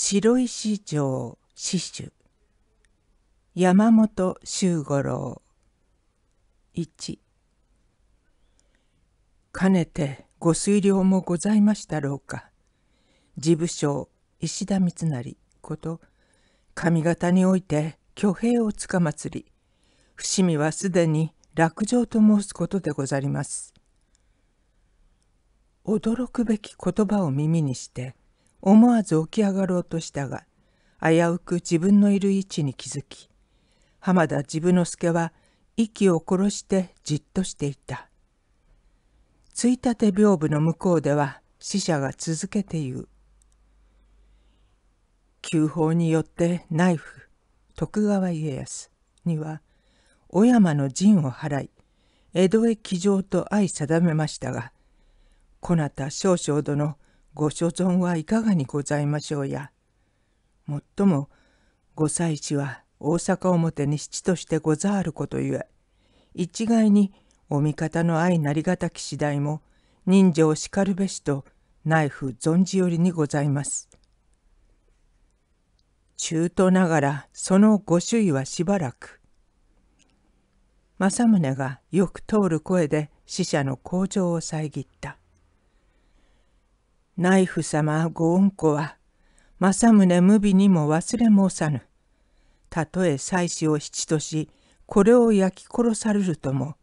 白石城詩集山本周五郎1かねてご推量もございましたろうか事務所石田三成こと上方において挙兵をつかまつり伏見はすでに落城と申すことでござります驚くべき言葉を耳にして「思わず起き上がろうとしたが、危うく自分のいる位置に気づき、浜田自分の助は息を殺してじっとしていた。ついたて屏風の向こうでは死者が続けて言う。旧法によってナイフ、徳川家康には、小山の陣を払い、江戸へ騎乗と相定めましたが、こなた少々殿ご所存はいかがにございましょうや。もっとも、ご妻子は大阪表に七としてござあることゆえ、一概にお味方の愛なりがたき次第も、人情しかるべしと、ナイフ存じよりにございます。中途ながらそのご主意はしばらく。政宗がよく通る声で死者の口上を遮った。ナイフ様ご恩子は、政宗無備にも忘れ申さぬ。たとえ妻子を七とし、これを焼き殺されるとも、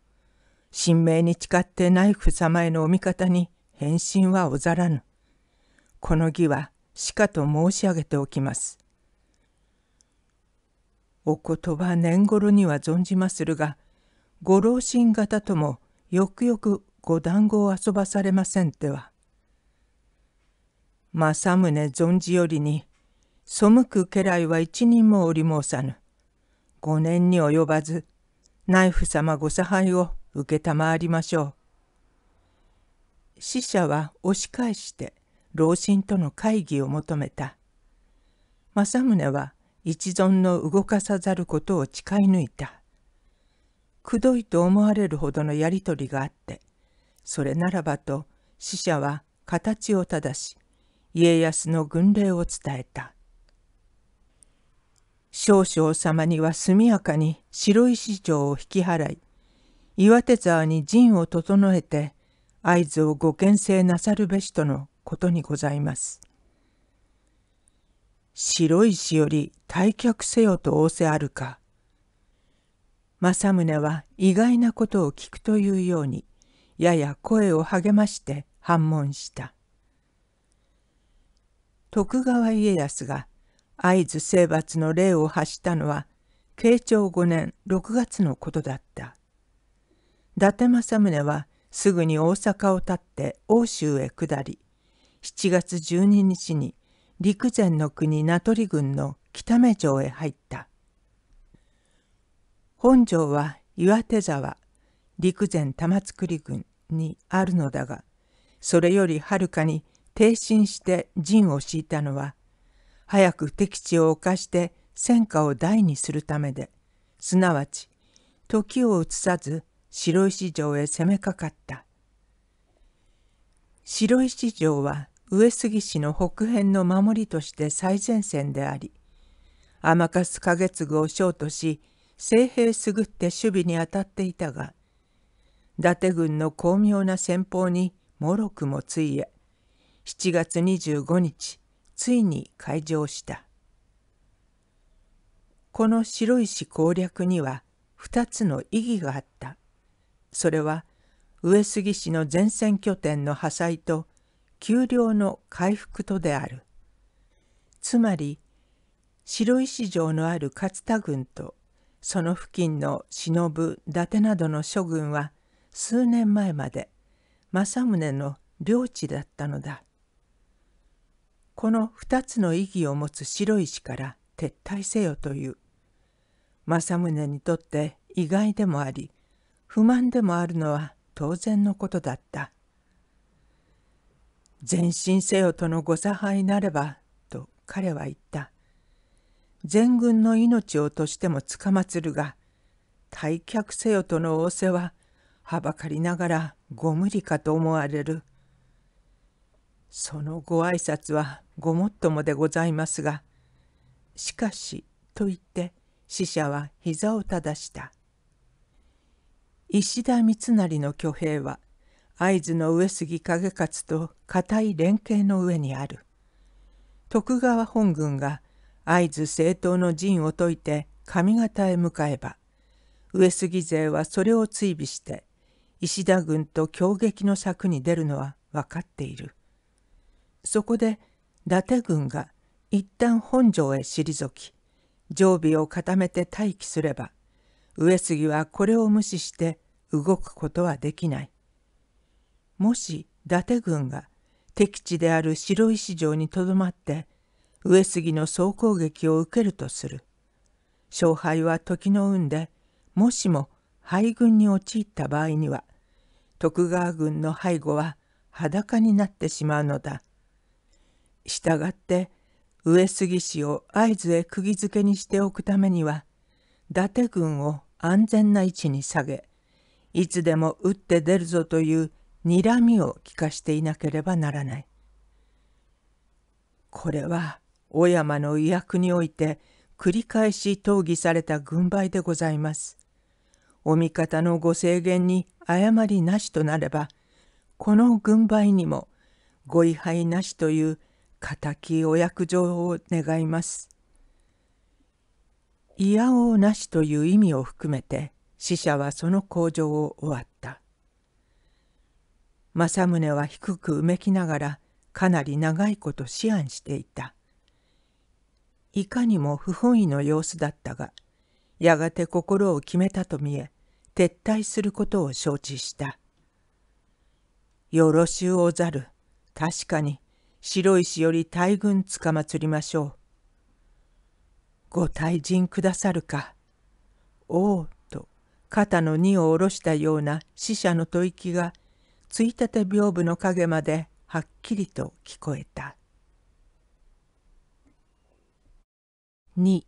神明に誓ってナイフ様へのお味方に返信はおざらぬ。この儀はしかと申し上げておきます。お言葉年頃には存じまするが、ご老人方ともよくよくご団子を遊ばされませんては。政宗存じよりに、背く家来は一人もおり申さぬ。五年に及ばず、内府様ご差配を承りましょう。死者は押し返して老臣との会議を求めた。政宗は一存の動かさざることを誓い抜いた。くどいと思われるほどのやりとりがあって、それならばと死者は形を正し、家康の軍令を伝えた。少々様には速やかに白石城を引き払い、岩手沢に陣を整えて、合図をご牽制なさるべしとのことにございます。白石より退却せよと仰せあるか。政宗は意外なことを聞くというように、やや声を励まして反問した。徳川家康が会津征伐の礼を発したのは慶長5年6月のことだった。伊達政宗はすぐに大阪を立って奥州へ下り7月12日に陸前の国名取郡の北目城へ入った。本城は岩手沢陸前玉造郡にあるのだがそれよりはるかに挺身して陣を敷いたのは早く敵地を犯して戦果を大にするためですなわち時を移さず白石城へ攻めかかった白石城は上杉氏の北辺の守りとして最前線であり甘花月次をショートし精兵すぐって守備に当たっていたが伊達軍の巧妙な戦法にもろくもついえ7月25日ついに開場したこの白石攻略には2つの意義があったそれは上杉氏の前線拠点の破砕と丘陵の回復とであるつまり白石城のある勝田軍とその付近の忍伊達などの諸軍は数年前まで政宗の領地だったのだ。この二つの意義を持つ白石から撤退せよという政宗にとって意外でもあり不満でもあるのは当然のことだった前進せよとのご差配なればと彼は言った全軍の命をとしてもつかまつるが退却せよとの仰せははばかりながらご無理かと思われるそのご挨拶はごもっともでございますが、しかし、と言って死者は膝を正した。石田三成の挙兵は、会津の上杉景勝と固い連携の上にある。徳川本軍が会津政党の陣を解いて上方へ向かえば、上杉勢はそれを追尾して、石田軍と強撃の策に出るのは分かっている。そこで伊達軍が一旦本城へ退き常備を固めて待機すれば上杉はこれを無視して動くことはできない。もし伊達軍が敵地である白石城にとどまって上杉の総攻撃を受けるとする勝敗は時の運でもしも敗軍に陥った場合には徳川軍の背後は裸になってしまうのだ。従って上杉氏を会津へ釘付けにしておくためには伊達軍を安全な位置に下げいつでも打って出るぞという睨みを利かしていなければならない。これは小山の威訳において繰り返し討議された軍配でございます。お味方のご制限に誤りなしとなれば、この軍配にもご位牌なしという敵お役定を願います。いやおうなしという意味を含めて死者はその工場を終わった。政宗は低くうめきながらかなり長いこと思案していた。いかにも不本意の様子だったが、やがて心を決めたと見え、撤退することを承知した。よろしゅうおざる、確かに白石より大軍つかまつりましょう。ご退陣くださるか。おう、と肩の荷を下ろしたような死者の吐息が、ついたて屏風の影まではっきりと聞こえた。2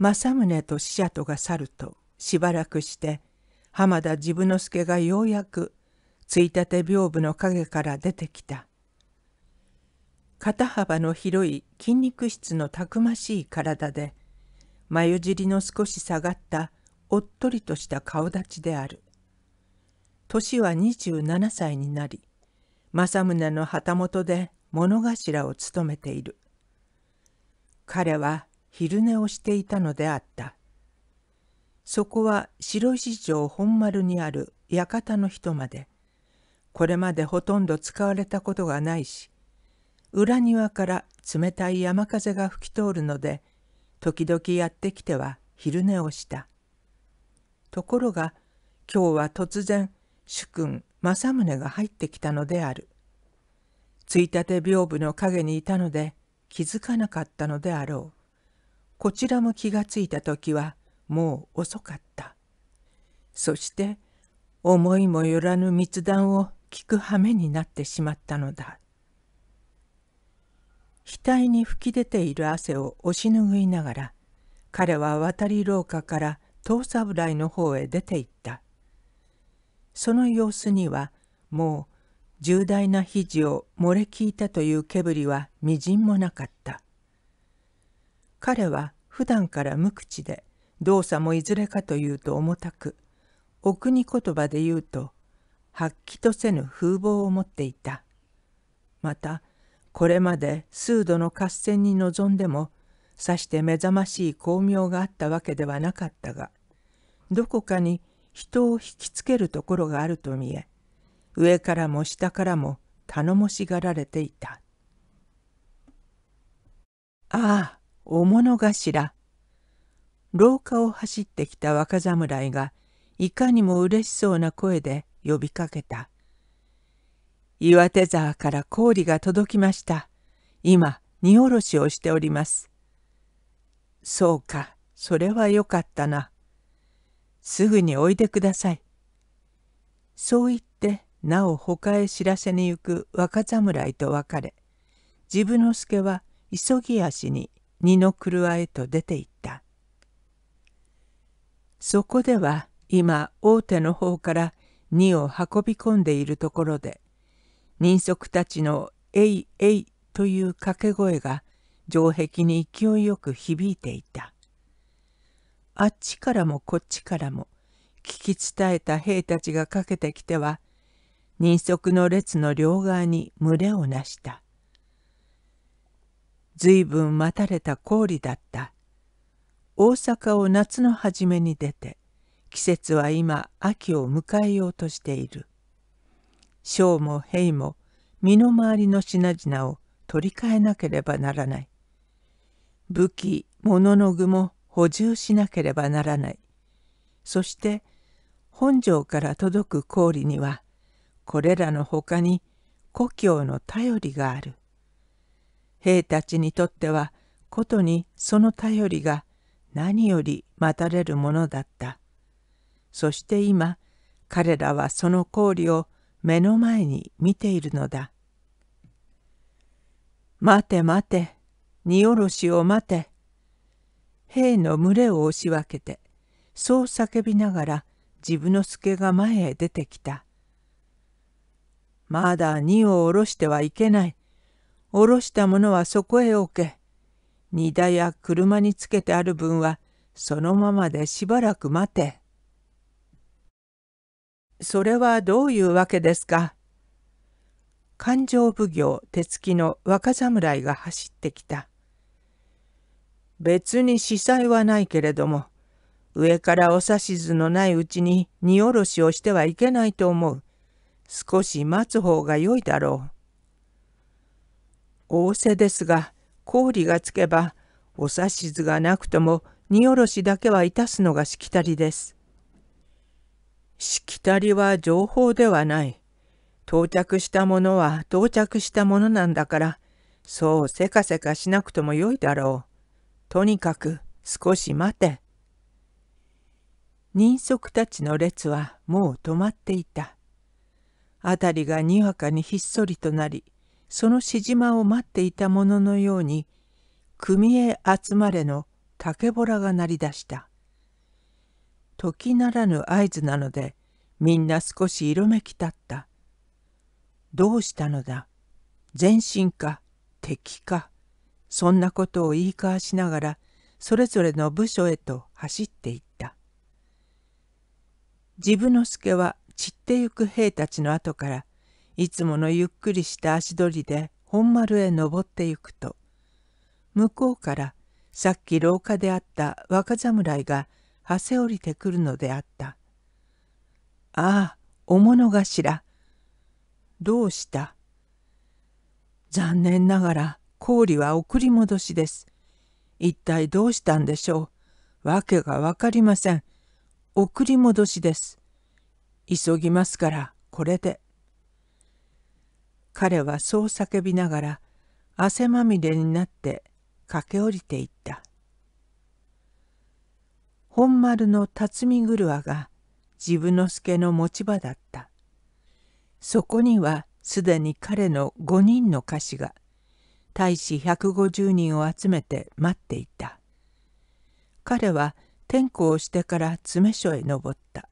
政宗と死者とが去るとしばらくして浜田治部之助がようやくついたて屏風の影から出てきた。肩幅の広い筋肉質のたくましい体で眉尻の少し下がったおっとりとした顔立ちである年は27歳になり政宗の旗本で物頭を務めている彼は昼寝をしていたのであったそこは白石城本丸にある館の人までこれまでほとんど使われたことがないし裏庭から冷たい山風が吹き通るので時々やってきては昼寝をしたところが今日は突然主君政宗が入ってきたのであるついたて屏風の陰にいたので気づかなかったのであろうこちらも気がついた時はもう遅かったそして思いもよらぬ密談を聞く羽目になってしまったのだ額に噴き出ている汗を押し拭いながら彼は渡り廊下から遠侍の方へ出て行ったその様子にはもう重大な肘を漏れ聞いたというけぶりはみじんもなかった彼は普段から無口で動作もいずれかというと重たくお国言葉で言うと発揮とせぬ風貌を持っていたまたこれまで数度の合戦に臨んでもさして目覚ましい巧妙があったわけではなかったがどこかに人を引きつけるところがあると見え上からも下からも頼もしがられていた。ああ大物頭廊下を走ってきた若侍がいかにもうれしそうな声で呼びかけた岩手沢から氷が届きました。今、荷下ろしをしております。そうか、それはよかったな。すぐにおいでください。そう言って、なお他へ知らせに行く若侍と別れ、自分の助は急ぎ足に二の狂わへと出て行った。そこでは今大手の方から荷を運び込んでいるところで、人足たちの「えいえい」という掛け声が城壁に勢いよく響いていたあっちからもこっちからも聞き伝えた兵たちがかけてきては人足の列の両側に群れをなした随分待たれた氷だった大阪を夏の初めに出て季節は今秋を迎えようとしている将も兵も身の回りの品々を取り替えなければならない。武器、物の具も補充しなければならない。そして本城から届く氷にはこれらのほかに故郷の頼りがある。兵たちにとってはことにその頼りが何より待たれるものだった。そして今彼らはその氷を目の前に見ているのだ。待て待て、荷下ろしを待て。兵の群れを押し分けて、そう叫びながら自分の助が前へ出てきた。まだ荷を下ろしてはいけない。下ろしたものはそこへ置け。荷台や車につけてある分はそのままでしばらく待て。それはどういうわけですか勘定奉行手つきの若侍が走ってきた。別に司祭はないけれども、上からお指図のないうちに荷下ろしをしてはいけないと思う。少し待つ方がよいだろう。仰せですが、氷がつけば、お指図がなくとも荷下ろしだけはいたすのがしきたりです。しきたりは情報ではない。到着したものは到着したものなんだから、そうせかせかしなくともよいだろう。とにかく少し待て。人足たちの列はもう止まっていた。辺りがにわかにひっそりとなり、そのしじまを待っていたもののように、組へ集まれの竹ぼらが鳴り出した。時ならぬ合図なのでみんな少し色めき立った。どうしたのだ前進か敵かそんなことを言い交わしながらそれぞれの部署へと走っていった。自分の助は散ってゆく兵たちの後からいつものゆっくりした足取りで本丸へ登ってゆくと向こうからさっき廊下であった若侍がはせおりてくるのであった。ああ、お物頭。どうした残念ながら氷は送り戻しです。一体どうしたんでしょう。わけがわかりません。送り戻しです。急ぎますから、これで。彼はそう叫びながら汗まみれになって駆け下りていった。本丸の辰巳車が自分の助の持ち場だった。そこにはすでに彼の5人の歌手が大使150人を集めて待っていた。彼は転校をしてから詰所へ登った。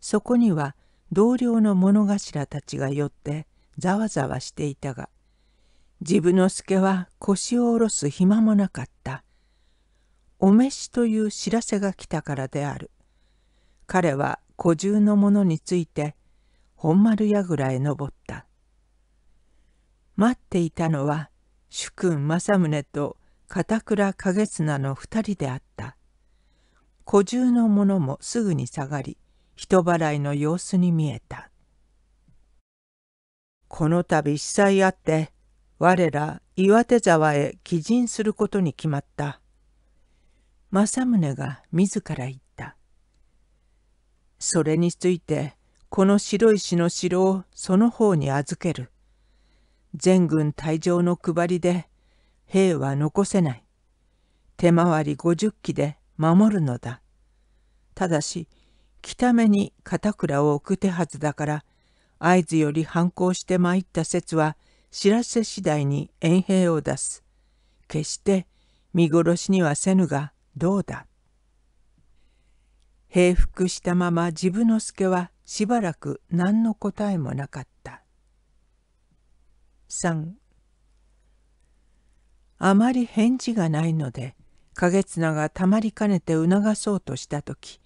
そこには同僚の物頭たちが寄ってざわざわしていたが、自分の助は腰を下ろす暇もなかった。お召しという知らせが来たからである。彼は古獣の者について本丸櫓へ登った。待っていたのは主君政宗と片倉景綱の二人であった。古獣の者もすぐに下がり人払いの様子に見えた。この度被災あって我ら岩手沢へ寄陣することに決まった。政宗が自ら言った。それについてこの白石の城をその方に預ける。全軍退場の配りで兵は残せない。手回り50機で守るのだ。ただし北目に片倉を置く手はずだから合図より反抗して参った説は知らせ次第に遠兵を出す。決して見殺しにはせぬがどうだ平伏したまま自分の助はしばらく何の答えもなかった3あまり返事がないので影綱がたまりかねて促そうとした時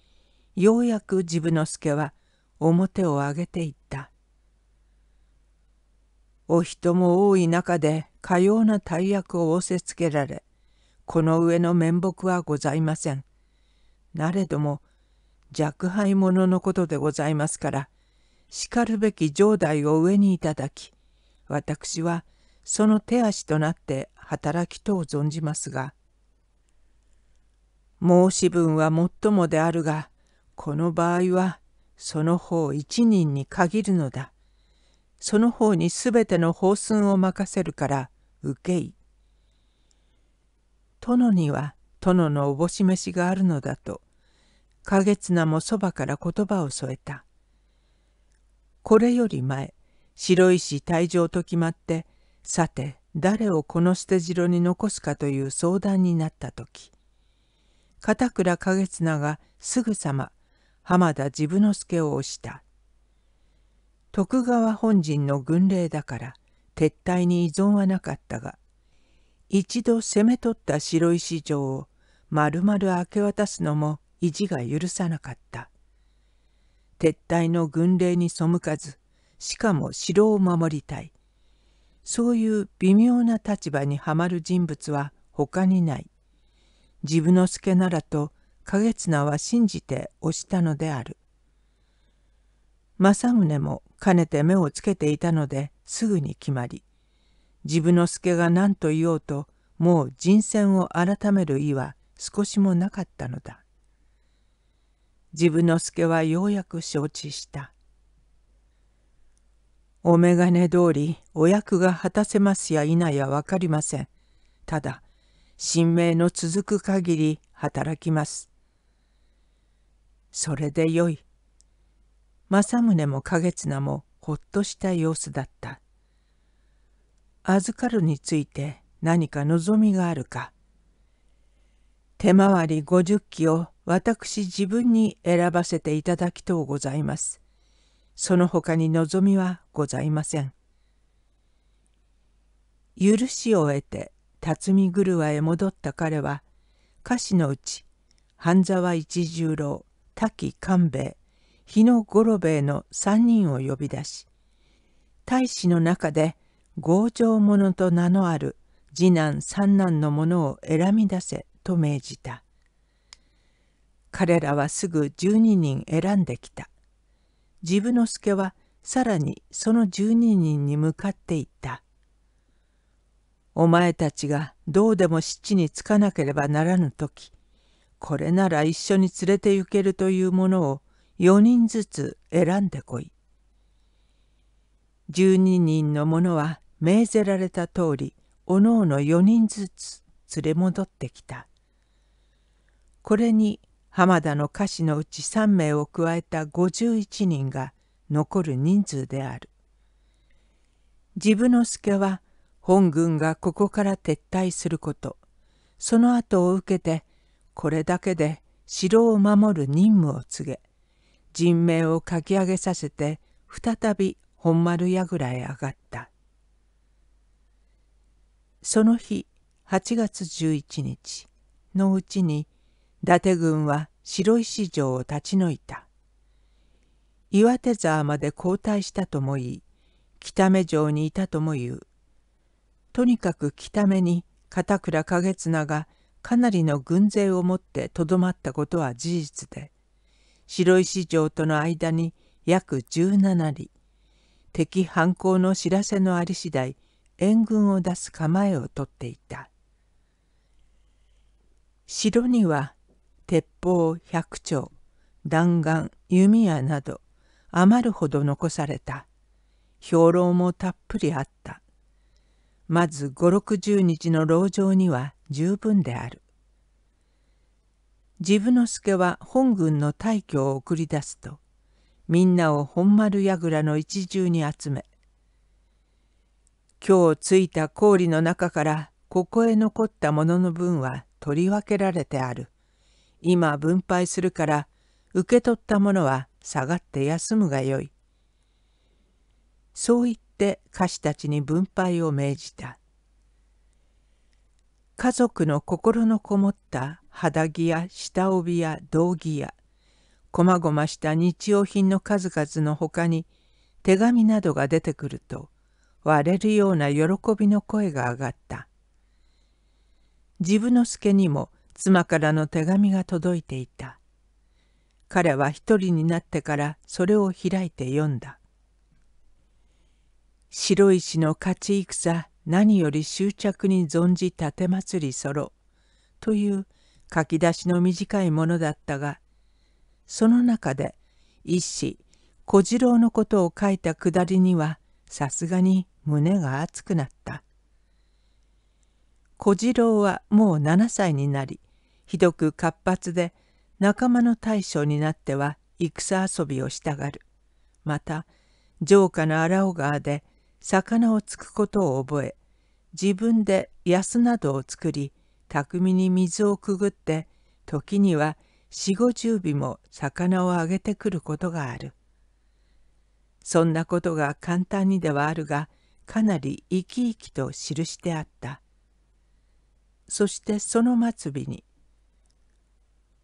ようやく自分の助は表を上げていったお人も多い中でかような大役を仰せつけられこの上の面目はございません。なれども若輩者のことでございますから、しかるべき城代を上にいただき、私はその手足となって働きとう存じますが、申し分はもっともであるが、この場合はその方一人に限るのだ。その方にすべての方寸を任せるから、受けい。殿には殿のおぼし飯しがあるのだと、花月菜もそばから言葉を添えた。これより前、白石退場と決まって、さて誰をこの捨て城に残すかという相談になった時、片倉景月がすぐさま浜田治部之助を押した。徳川本陣の軍令だから撤退に依存はなかったが、一度攻め取った白石城を丸々明け渡すのも意地が許さなかった。撤退の軍令に背かず、しかも城を守りたい。そういう微妙な立場にはまる人物は他にない。自分の助ならと影綱は信じて押したのである。政宗もかねて目をつけていたのですぐに決まり自分の助が何と言おうともう人選を改める意は少しもなかったのだ。自分の助はようやく承知した。お眼鏡通りお役が果たせますや否や分かりません。ただ、神明の続く限り働きます。それでよい。政宗も花月もほっとした様子だった。預かるについて何か望みがあるか。手回り五十機を私自分に選ばせていただきとうございます。その他に望みはございません。許しを得て辰巳車へ戻った彼は歌詞のうち半沢一十郎滝官兵衛日野五郎兵衛の三人を呼び出し大使の中で強情者と名のある次男三男の者を選び出せと命じた彼らはすぐ十二人選んできた自分の助はさらにその十二人に向かっていったお前たちがどうでも七につかなければならぬ時これなら一緒に連れて行けるというものを四人ずつ選んでこい12人の者は命ぜられた通りおのおの4人ずつ連れ戻ってきたこれに浜田の歌詞のうち3名を加えた51人が残る人数である自分の助は本軍がここから撤退することその後を受けてこれだけで城を守る任務を告げ人命をかき上げさせて再び本丸櫓へ上がった。その日8月11日のうちに伊達軍は白石城を立ち退いた。岩手沢まで後退したとも言い、北目城にいたともいう。とにかく北目に片倉景綱がかなりの軍勢を持ってとどまったことは事実で、白石城との間に約17里、敵反抗の知らせのあり次第援軍を出す構えをとっていた城には鉄砲百丁弾丸弓矢など余るほど残された兵糧もたっぷりあったまず五六十日の籠城には十分である自分の助は本軍の大挙を送り出すとみんなを本丸櫓の一重に集め今日ついた氷の中からここへ残ったものの分は取り分けられてある今分配するから受け取ったものは下がって休むがよいそう言って歌手たちに分配を命じた家族の心のこもった肌着や下帯や道着やこまごました日用品の数々のほかに手紙などが出てくると割れるような喜びの声が上がった。自分の助にも妻からの手紙が届いていた。彼は一人になってからそれを開いて読んだ。白石の勝ち戦何より執着に存じ奉りそろという書き出しの短いものだったがその中で一子小次郎のことを書いたくだりにはさすがに胸が熱くなった。小次郎はもう7歳になりひどく活発で仲間の大将になっては戦遊びをしたがる。また城下の荒尾川で魚をつくことを覚え自分で安などを作り巧みに水をくぐって時には四五十尾も魚をあげてくることがある。そんなことが簡単にではあるが、かなり生き生きと記してあった。そしてその末尾に、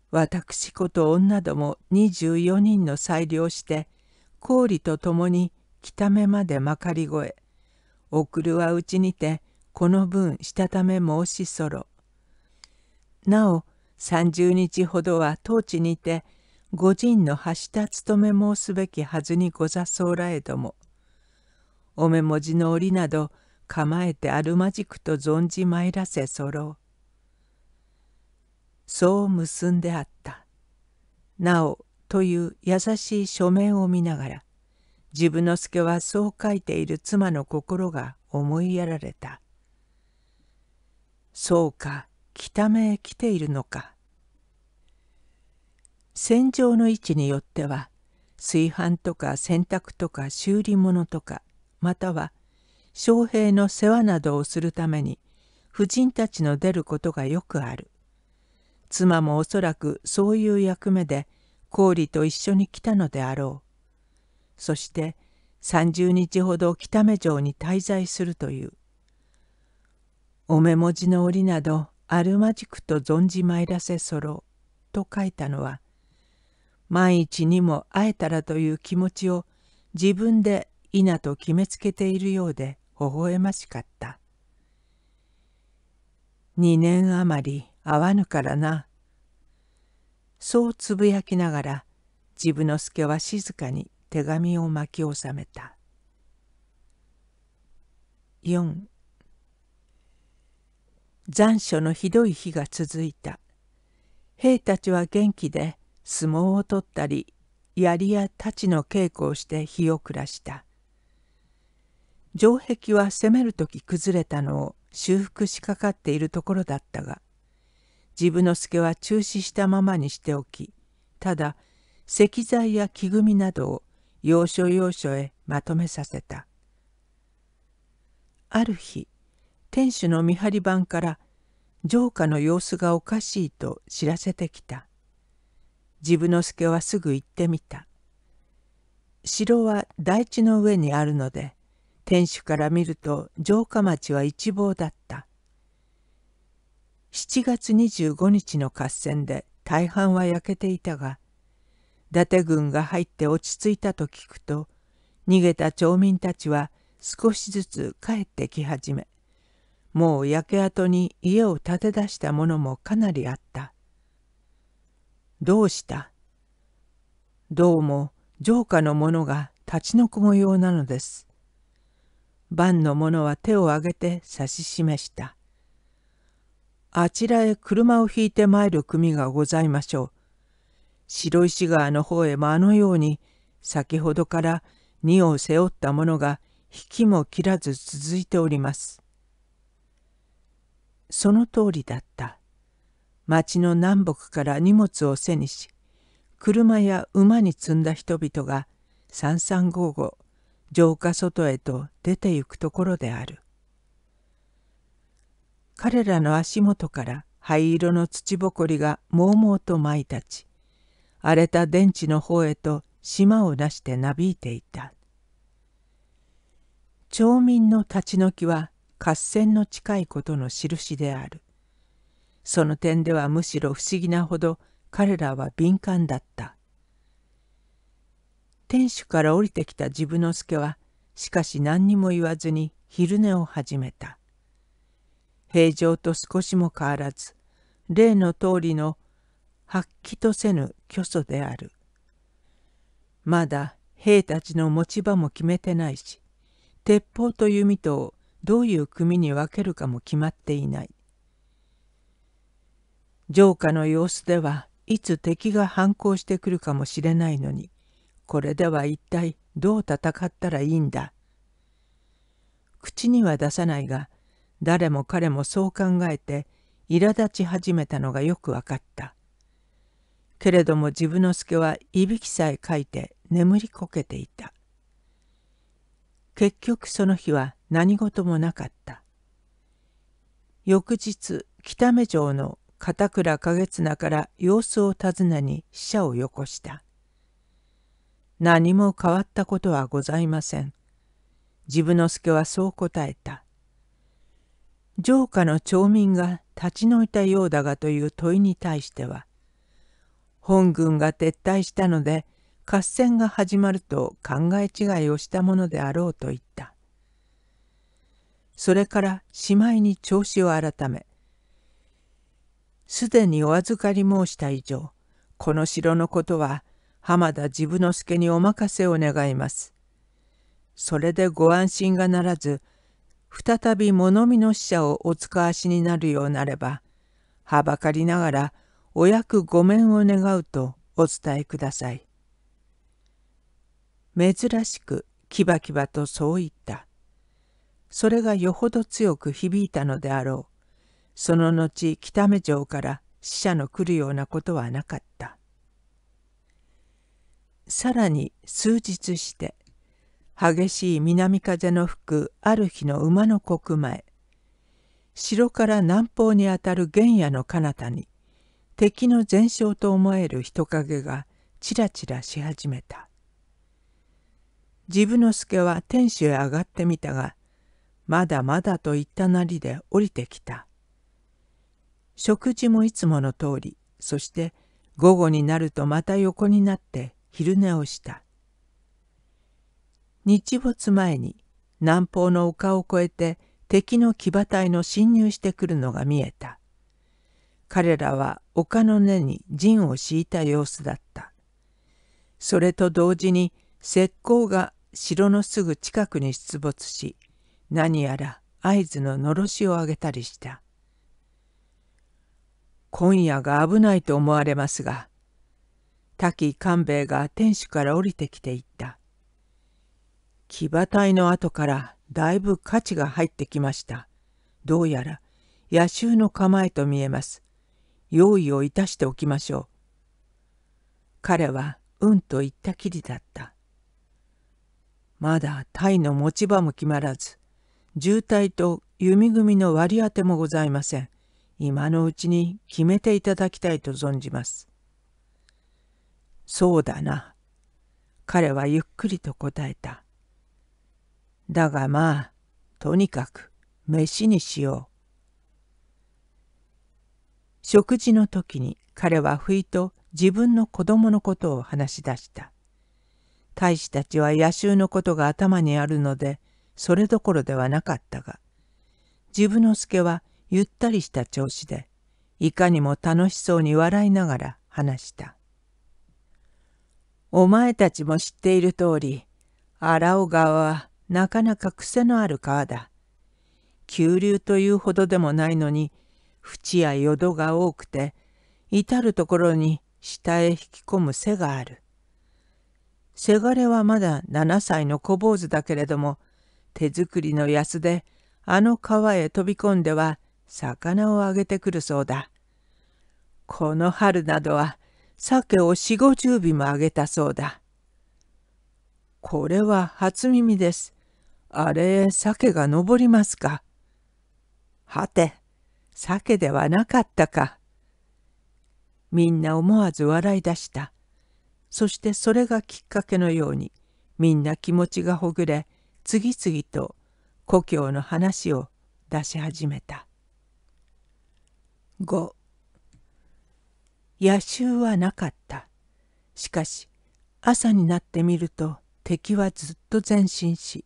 私こと女ども24人の裁量して、氷と共に北目までまかり越え、送るはうちにて、この分したため申しそろ。なお、30日ほどは当地にて御人の発した務め申すべきはずにござそうらえどもお目文字の折など構えてあるまじくと存じ参らせそろう。そう結んであった。なおという優しい書面を見ながら自分の助はそう書いている妻の心が思いやられた。そうか北目へ来ているのか戦場の位置によっては炊飯とか洗濯とか修理物とかまたは将兵の世話などをするために婦人たちの出ることがよくある妻もおそらくそういう役目で氷と一緒に来たのであろうそして30日ほど北目城に滞在するというお目文字の折などあるまじくと存じまいらせそろ」と書いたのは万一にも会えたらという気持ちを自分で稲と決めつけているようで微笑ましかった。2年余り会わぬからな。そうつぶやきながら自分の助は静かに手紙を巻き収めた。4残暑のひどい日が続いた兵たちは元気で相撲を取ったり槍や太刀の稽古をして日を暮らした城壁は攻める時崩れたのを修復しかかっているところだったが自分の助は中止したままにしておきただ石材や木組みなどを要所要所へまとめさせたある日店主の見張り番から城下の様子がおかしいと知らせてきた。自分の助はすぐ行ってみた。城は台地の上にあるので天守から見ると城下町は一望だった7月25日の合戦で大半は焼けていたが伊達軍が入って落ち着いたと聞くと逃げた町民たちは少しずつ帰ってき始めもう焼け跡に家を建て出したものもかなりあった。どうしたどうも城下の者が立ち退く模様なのです。番の者は手を挙げて指し示した。あちらへ車を引いて参る組がございましょう。白石川の方へもあのように先ほどから荷を背負った者が引きも切らず続いております。その通りだった。町の南北から荷物を背にし、車や馬に積んだ人々が三三五五城下外へと出て行くところである。彼らの足元から灰色の土ぼこりがもうもうと舞い立ち、荒れた電池の方へと島を出してなびいていた。町民の立ち退きは合戦の近いことの印である。その点ではむしろ不思議なほど彼らは敏感だった。天守から降りてきた自分の助はしかし何にも言わずに昼寝を始めた。平常と少しも変わらず例の通りの発揮とせぬ虚祖である。まだ兵たちの持ち場も決めてないし鉄砲と弓とどういう組に分けるかも決まっていない城下の様子ではいつ敵が反抗してくるかもしれないのにこれでは一体どう戦ったらいいんだ口には出さないが誰も彼もそう考えて苛立ち始めたのがよく分かったけれども自分の助はいびきさえかいて眠りこけていた結局その日は何事もなかった。翌日北目城の片倉景綱から様子を尋ねに死者をよこした。何も変わったことはございません。自分の助はそう答えた。城下の町民が立ち退いたようだがという問いに対しては、本軍が撤退したので合戦が始まると考え違いをしたものであろうと言った。それからしまいに調子を改め、すでにお預かり申した以上、この城のことは浜田治部之助にお任せを願います。それでご安心がならず、再び物見の使者をお使わしになるようなれば、はばかりながらお役御免を願うとお伝えください。珍しくキバキバとそう言った。それがよほど強く響いたのであろう。その後北目城から死者の来るようなことはなかった。さらに数日して激しい南風の吹くある日の馬の国前城から南方にあたる原野の彼方に敵の前哨と思える人影がちらちらし始めた。自分の助は天守へ上がってみたが、まだまだと言ったなりで降りてきた。食事もいつもの通り、そして午後になるとまた横になって昼寝をした。日没前に南方の丘を越えて敵の騎馬隊の侵入してくるのが見えた。彼らは丘の根に陣を敷いた様子だった。それと同時に石膏が城のすぐ近くに出没し何やら合図ののろしを上げたりした今夜が危ないと思われますが滝官兵衛が天守から降りてきていった騎馬隊の後からだいぶ価値が入ってきましたどうやら野襲の構えと見えます用意をいたしておきましょう彼はうんと言ったきりだったまだ隊の持ち場も決まらず、渋滞と弓組の割り当てもございません。今のうちに決めていただきたいと存じます。そうだな。彼はゆっくりと答えた。だがまあ、とにかく飯にしよう。食事の時に彼はふいと自分の子供のことを話し出した。大使たちは野襲のことが頭にあるので、それどころではなかったが、自分の助はゆったりした調子で、いかにも楽しそうに笑いながら話した。お前たちも知っている通り、荒尾川はなかなか癖のある川だ。急流というほどでもないのに、淵や淀が多くて、至る所に下へ引き込む背がある。せがれはまだ7歳の小坊主だけれども、手作りの安で、あの川へ飛び込んでは、魚をあげてくるそうだ。この春などは、鮭を四五十尾もあげたそうだ。これは初耳です。あれ、へ鮭が登りますか。はて、鮭ではなかったか。みんな思わず笑い出した。そしてそれがきっかけのようにみんな気持ちがほぐれ次々と故郷の話を出し始めた。5夜襲はなかった。しかし朝になってみると敵はずっと前進し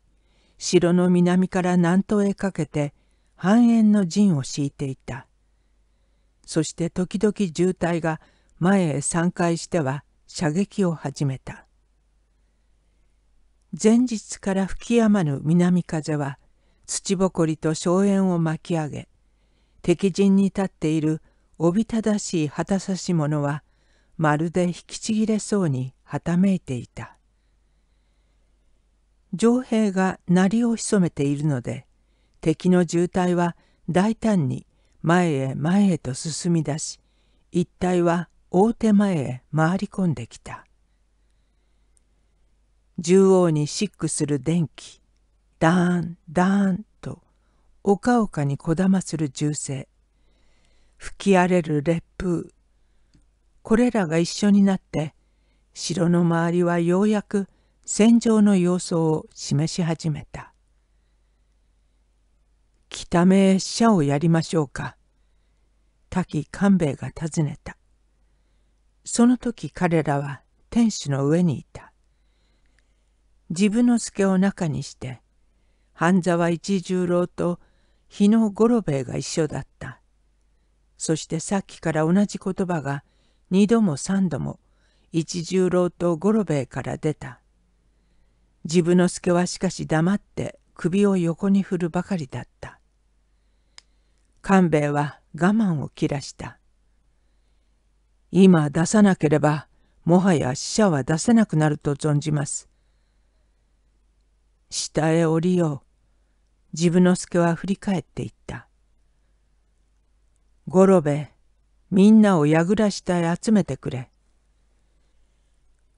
城の南から南東へかけて半円の陣を敷いていた。そして時々渋滞が前へ3回しては射撃を始めた前日から吹き止まぬ南風は土ぼこりと荘園を巻き上げ敵陣に立っているおびただしい旗差し者はまるで引きちぎれそうにはためいていた城兵が鳴りを潜めているので敵の渋滞は大胆に前へ前へと進み出し一帯は大手前へ回り込んできた縦横にシックする電気ダーンダーンとおかおかにこだまする銃声吹き荒れる烈風これらが一緒になって城の周りはようやく戦場の様相を示し始めた「北目へをやりましょうか」滝官兵衛が尋ねたその時彼らは天使の上にいた。自分の助を中にして、半沢一十郎と日野五郎兵衛が一緒だった。そしてさっきから同じ言葉が二度も三度も一十郎と五郎兵衛から出た。自分の助はしかし黙って首を横に振るばかりだった。官兵衛は我慢を切らした。今出さなければもはや死者は出せなくなると存じます。下へ降りよう。自分の助は振り返って言った。五郎兵衛、みんなをやぐら下へ集めてくれ。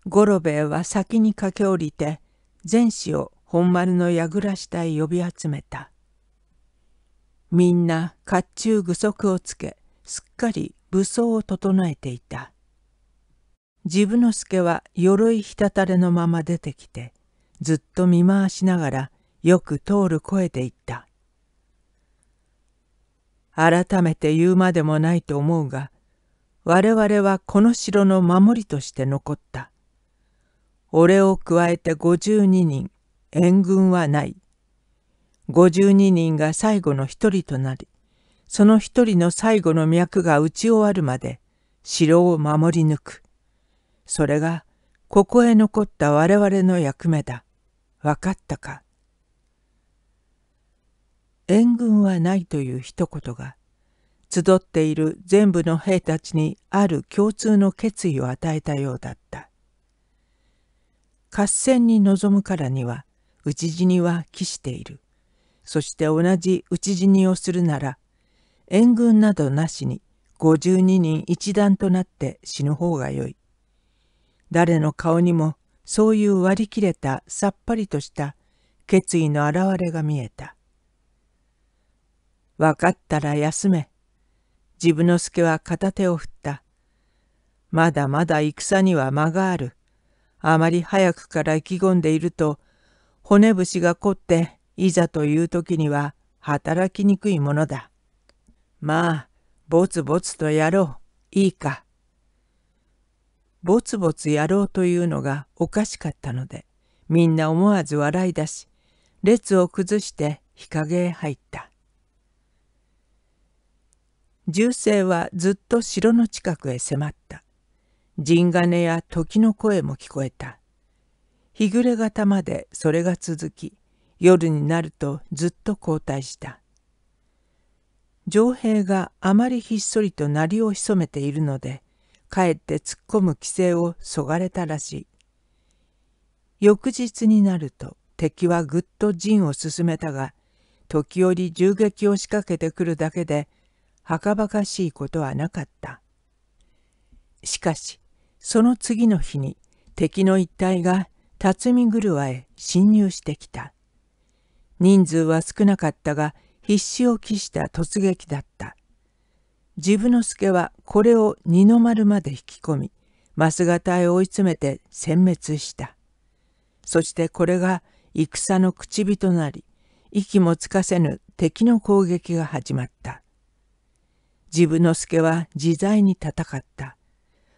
五郎兵衛は先に駆け下りて、全子を本丸のやぐら下へ呼び集めた。みんな甲冑具足をつけ、すっかり武装を整えていた。自分の助は鎧ひたたれのまま出てきて、ずっと見回しながらよく通る声で言った。改めて言うまでもないと思うが、我々はこの城の守りとして残った。俺を加えて52人、援軍はない。52人が最後の一人となり、その一人の最後の脈が打ち終わるまで城を守り抜く。それがここへ残った我々の役目だ。わかったか。援軍はないという一言が集っている全部の兵たちにある共通の決意を与えたようだった。合戦に臨むからには討ち死には期している。そして同じ討ち死にをするなら援軍などなしに52人一団となって死ぬ方がよい。誰の顔にもそういう割り切れたさっぱりとした決意の表れが見えた。分かったら休め。自分の助は片手を振った。まだまだ戦には間がある。あまり早くから意気込んでいると、骨節が凝って、いざという時には働きにくいものだ。まあ、ぼつぼつとやろう。いいか。ぼつぼつやろうというのがおかしかったので、みんな思わず笑い出し、列を崩して日陰へ入った。銃声はずっと城の近くへ迫った。陣金や時の声も聞こえた。日暮れ方までそれが続き、夜になるとずっと後退した。城兵があまりひっそりと鳴りを潜めているので、かえって突っ込む規制をそがれたらしい。翌日になると敵はぐっと陣を進めたが、時折銃撃を仕掛けてくるだけで、はかばかしいことはなかった。しかし、その次の日に敵の一帯が辰巳車へ侵入してきた。人数は少なかったが、必死を期した突撃だった自分の助はこれを二の丸まで引き込みス型へ追い詰めて殲滅したそしてこれが戦の口火となり息もつかせぬ敵の攻撃が始まった自分の助は自在に戦った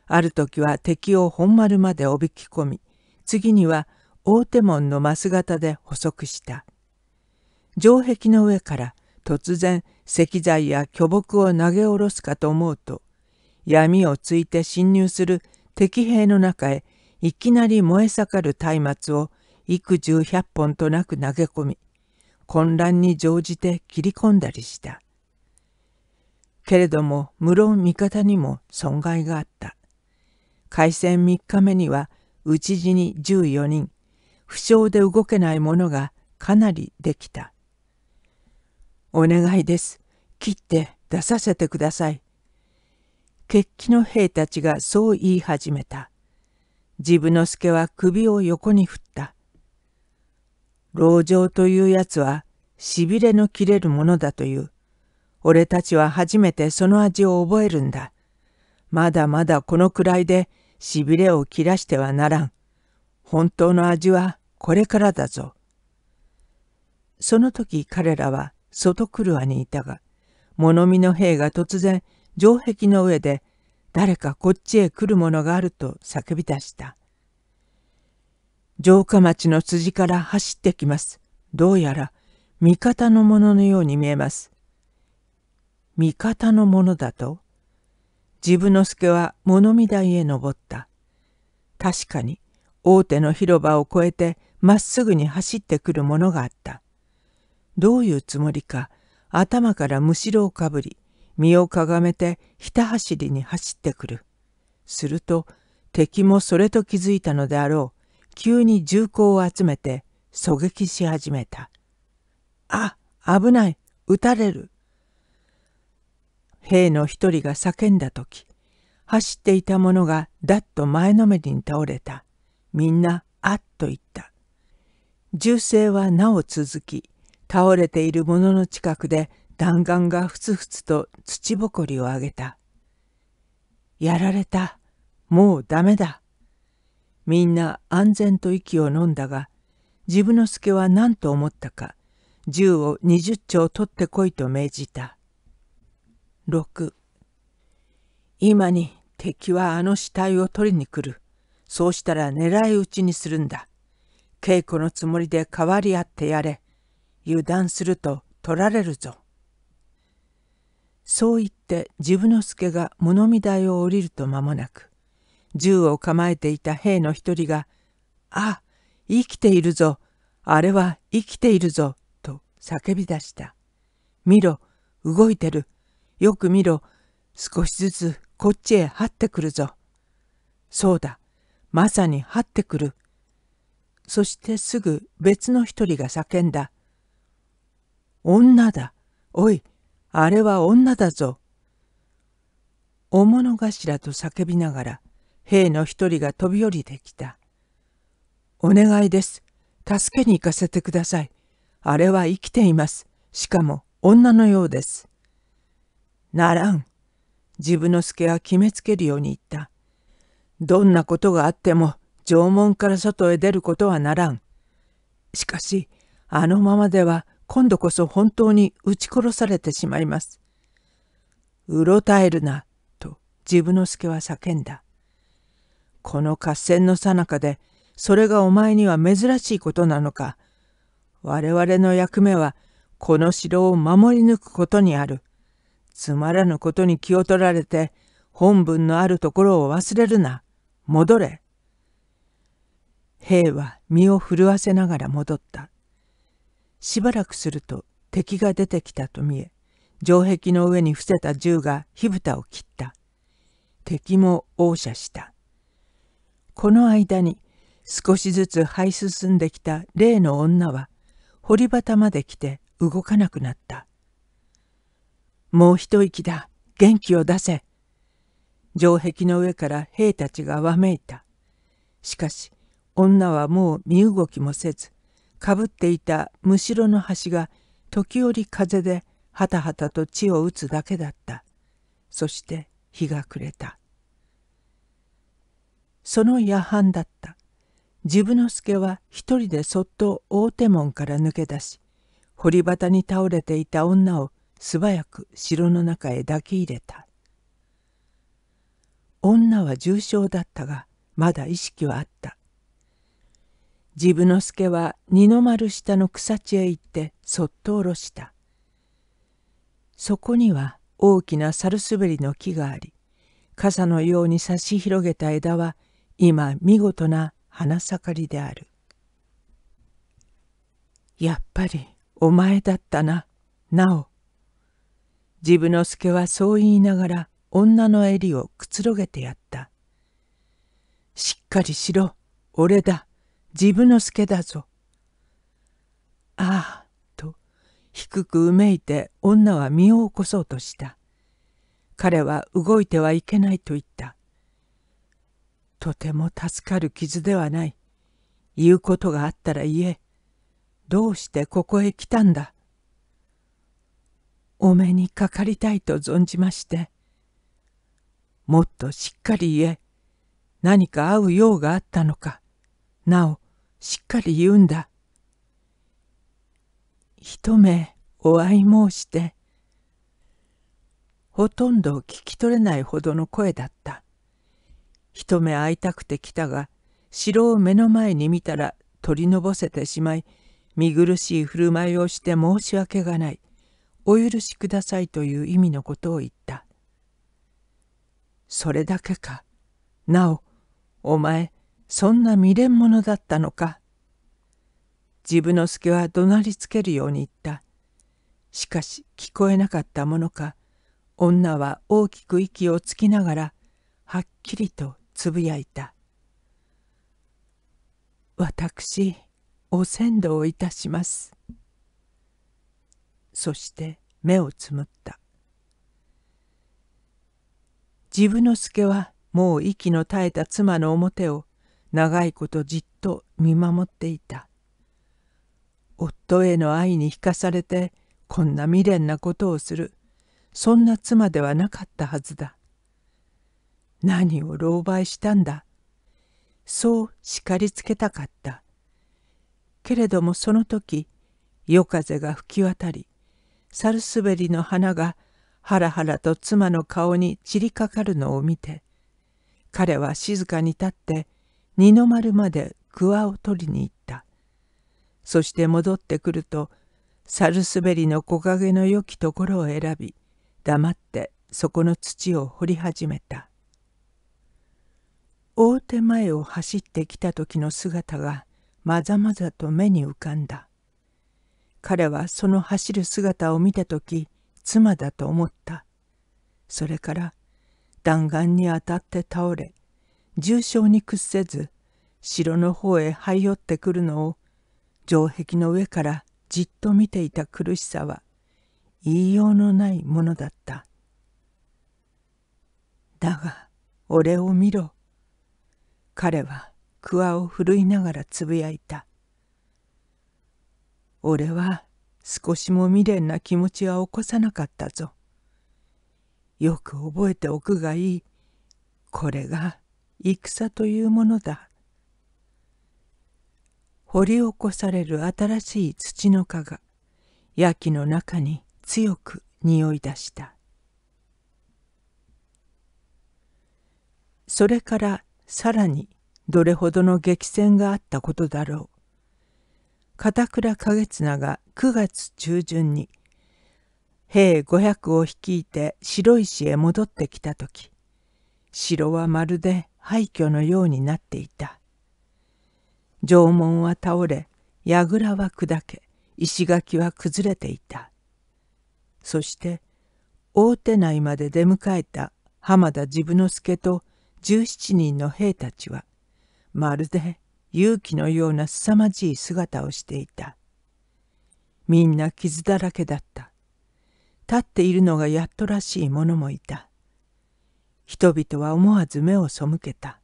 ある時は敵を本丸までおびき込み次には大手門のス型で捕捉した城壁の上から突然石材や巨木を投げ下ろすかと思うと闇をついて侵入する敵兵の中へいきなり燃え盛る松明を幾十百本となく投げ込み混乱に乗じて切り込んだりした。けれども無論味方にも損害があった。開戦3日目には討ち死に14人不詳で動けない者がかなりできた。お願いです。切って出させてください。決起の兵たちがそう言い始めた。自分の助は首を横に振った。牢城というやつは、しびれの切れるものだという。俺たちは初めてその味を覚えるんだ。まだまだこのくらいで、しびれを切らしてはならん。本当の味はこれからだぞ。その時彼らは外狂わにいたが、物見の兵が突然城壁の上で誰かこっちへ来るものがあると叫び出した。城下町の辻から走ってきます。どうやら味方のもののように見えます。味方のものだと自分の助は物見台へ登った。確かに大手の広場を越えてまっすぐに走ってくるものがあった。どういうつもりか、頭からむしろをかぶり、身をかがめてひた走りに走ってくる。すると、敵もそれと気づいたのであろう、急に銃口を集めて狙撃し始めた。あ、危ない、撃たれる。兵の一人が叫んだ時、走っていた者がだっと前のめりに倒れた。みんな、あっと言った。銃声はなお続き、倒れている者の近くで弾丸がふつふつと土ぼこりをあげた。やられた。もうダメだ。みんな安全と息を飲んだが、自分の助は何と思ったか、銃を二十丁取ってこいと命じた。六。今に敵はあの死体を取りに来る。そうしたら狙い撃ちにするんだ。稽古のつもりで代わり合ってやれ。油断すると取られるぞ。そう言って自分の助が物見台を降りると間もなく、銃を構えていた兵の一人が、あ、生きているぞ、あれは生きているぞ、と叫び出した。見ろ、動いてる、よく見ろ、少しずつこっちへ張ってくるぞ。そうだ、まさに張ってくる。そしてすぐ別の一人が叫んだ。女だ。おい、あれは女だぞ。大物頭と叫びながら、兵の一人が飛び降りてきた。お願いです。助けに行かせてください。あれは生きています。しかも女のようです。ならん。自分の助は決めつけるように言った。どんなことがあっても縄文から外へ出ることはならん。しかし、あのままでは今度こそ本当に撃ち殺されてしまいます。うろたえるな、と自分の助は叫んだ。この合戦の最中で、それがお前には珍しいことなのか。我々の役目は、この城を守り抜くことにある。つまらぬことに気を取られて、本文のあるところを忘れるな。戻れ。兵は身を震わせながら戻った。しばらくすると敵が出てきたと見え、城壁の上に伏せた銃が火蓋を切った。敵も応射した。この間に少しずつ這い進んできた例の女は堀端まで来て動かなくなった。もう一息だ。元気を出せ。城壁の上から兵たちがわめいた。しかし女はもう身動きもせずかぶっていたむしろの端が時折風ではたはたと地を打つだけだったそして日が暮れたその夜半だった自分の助は一人でそっと大手門から抜け出し堀端に倒れていた女を素早く城の中へ抱き入れた女は重傷だったがまだ意識はあった自分の助は二の丸下の草地へ行ってそっと下ろした。そこには大きな猿滑りの木があり、傘のように差し広げた枝は今見事な花盛りである。やっぱりお前だったな、なお。自分の助はそう言いながら女の襟をくつろげてやった。しっかりしろ、俺だ。自分の助だぞ。ああ、と低くうめいて女は身を起こそうとした。彼は動いてはいけないと言った。とても助かる傷ではない。言うことがあったら言え。どうしてここへ来たんだ。お目にかかりたいと存じまして。もっとしっかり言え。何か会う用があったのか。なお、しっかり言うんだ。一目お会い申して、ほとんど聞き取れないほどの声だった。一目会いたくて来たが、城を目の前に見たら取りのぼせてしまい、見苦しい振る舞いをして申し訳がない。お許しくださいという意味のことを言った。それだけか。なお、お前、そんな未練者だったのか。自分の助は怒鳴りつけるように言った。しかし聞こえなかったものか、女は大きく息をつきながら、はっきりとつぶやいた。私、お先導をいたします。そして目をつむった。自分の助はもう息の絶えた妻の表を長いことじっと見守っていた夫への愛に引かされてこんな未練なことをするそんな妻ではなかったはずだ何を狼狽したんだそう叱りつけたかったけれどもその時夜風が吹き渡りサルスベリの花がハラハラと妻の顔に散りかかるのを見て彼は静かに立って二の丸まで桑を取りに行った。そして戻ってくると、猿滑りの木陰の良きところを選び、黙ってそこの土を掘り始めた。大手前を走ってきた時の姿がまざまざと目に浮かんだ。彼はその走る姿を見た時、妻だと思った。それから弾丸に当たって倒れ、重傷に屈せず城の方へ這い寄ってくるのを城壁の上からじっと見ていた苦しさは言いようのないものだった。だが俺を見ろ。彼はわを振るいながらつぶやいた。俺は少しも未練な気持ちは起こさなかったぞ。よく覚えておくがいい。これが戦というものだ。掘り起こされる新しい土の蚊が、やきの中に強く匂い出した。それからさらにどれほどの激戦があったことだろう。片倉景綱が9月中旬に兵500を率いて白石へ戻ってきた時城はまるで廃墟のようになっていた城門は倒れ櫓は砕け石垣は崩れていたそして大手内まで出迎えた浜田治部之助と17人の兵たちはまるで勇気のような凄まじい姿をしていたみんな傷だらけだった立っているのがやっとらしい者もいた人々は思わず目を背けた。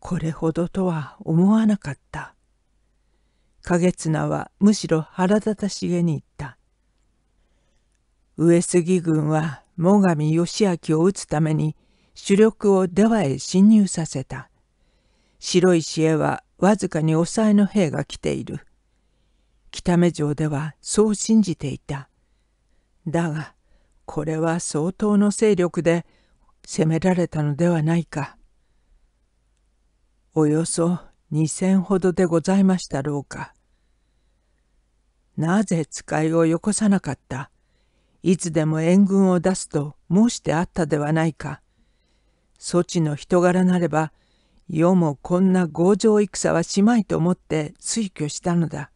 これほどとは思わなかった。影綱はむしろ腹立たしげに言った。上杉軍は最上義明を討つために主力を出羽へ侵入させた。白石へはわずかに抑えの兵が来ている。北目城ではそう信じていた。だがこれは相当の勢力で攻められたのではないか。およそ二千ほどでございましたろうか。なぜ使いをよこさなかったいつでも援軍を出すと申してあったではないか。措置の人柄なれば、世もこんな強情戦はしまいと思って推挙したのだ。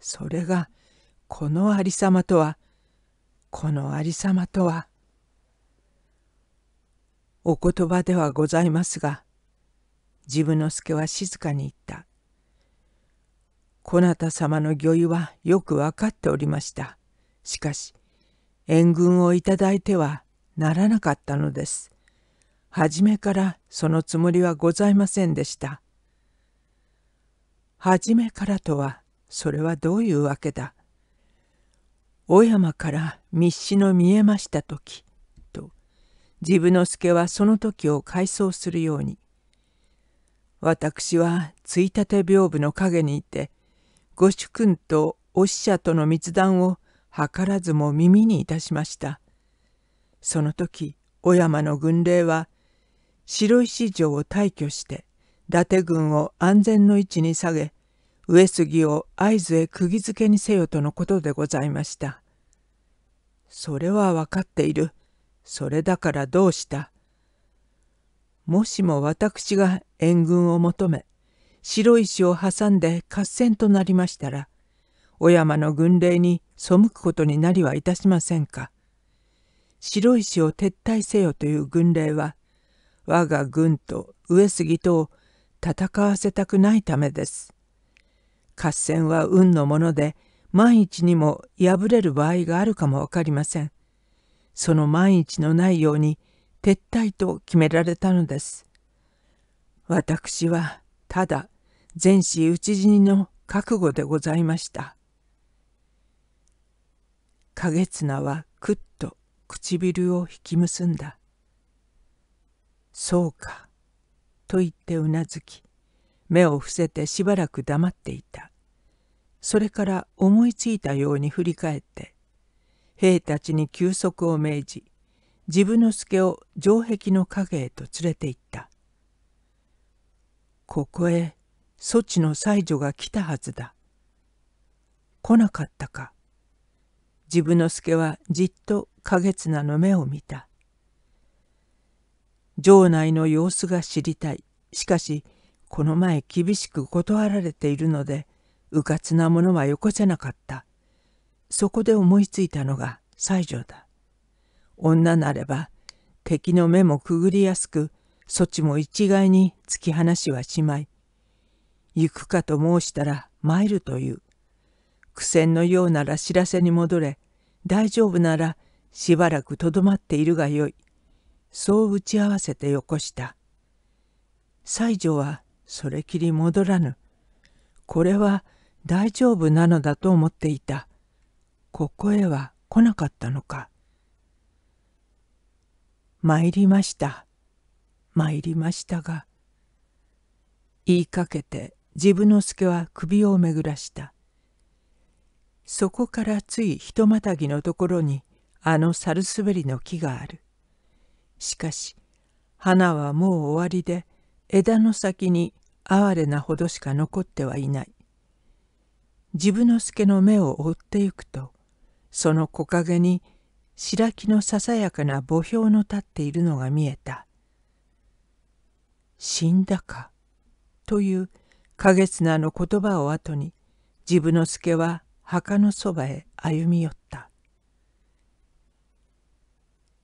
それが、このありさまとは、このありさまとはお言葉ではございますが自分の助は静かに言った「こなた様の御意はよく分かっておりましたしかし援軍をいただいてはならなかったのです初めからそのつもりはございませんでした初めからとはそれはどういうわけだ小山から密使の見えました時と自分の助はその時を回想するように私はついたて屏風の陰にいて御主君とお使者との密談を図らずも耳にいたしましたその時小山の軍令は白石城を退去して伊達軍を安全の位置に下げ上杉を会津へ釘付けにせよとのことでございました。それは分かっている。それだからどうしたもしも私が援軍を求め、白石を挟んで合戦となりましたら、小山の軍令に背くことになりはいたしませんか。白石を撤退せよという軍令は、我が軍と上杉とを戦わせたくないためです。合戦は運のもので万一にも破れる場合があるかも分かりません。その万一のないように撤退と決められたのです。私はただ全死討ち死にの覚悟でございました。影綱はくっと唇を引き結んだ。そうか、と言ってうなずき、目を伏せてしばらく黙っていた。それから思いついたように振り返って、兵たちに休息を命じ、自分の助を城壁の影へと連れて行った。ここへ、措置の妻女が来たはずだ。来なかったか。自分の助はじっと影綱の目を見た。城内の様子が知りたい。しかし、この前厳しく断られているのでうかつなものはよこせなかったそこで思いついたのが西条だ女なれば敵の目もくぐりやすくそちも一概に突き放しはしまい行くかと申したら参るという苦戦のようなら知らせに戻れ大丈夫ならしばらくとどまっているがよいそう打ち合わせてよこした西条はそれきり戻らぬ。これは大丈夫なのだと思っていた。ここへは来なかったのか。参りました。参りましたが。言いかけて自分の助は首をめぐらした。そこからついひとまたぎのところにあの猿すべりの木がある。しかし花はもう終わりで枝の先に哀れなほどしか残ってはいない。自分の助の目を追ってゆくと、その木陰に白木のささやかな墓標の立っているのが見えた。死んだか、という影綱の言葉を後に、自分の助は墓のそばへ歩み寄った。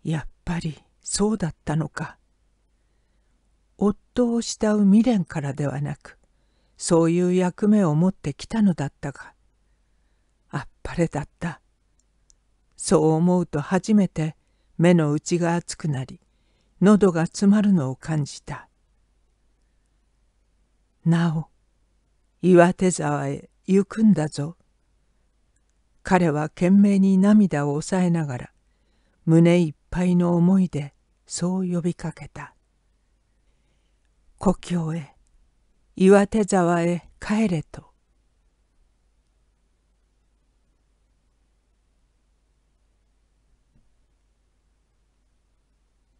やっぱりそうだったのか。夫を慕う未練からではなくそういう役目を持ってきたのだったがあっぱれだったそう思うと初めて目の内が熱くなり喉が詰まるのを感じたなお岩手沢へ行くんだぞ彼は懸命に涙を抑えながら胸いっぱいの思いでそう呼びかけた故郷へ岩手沢へ帰れと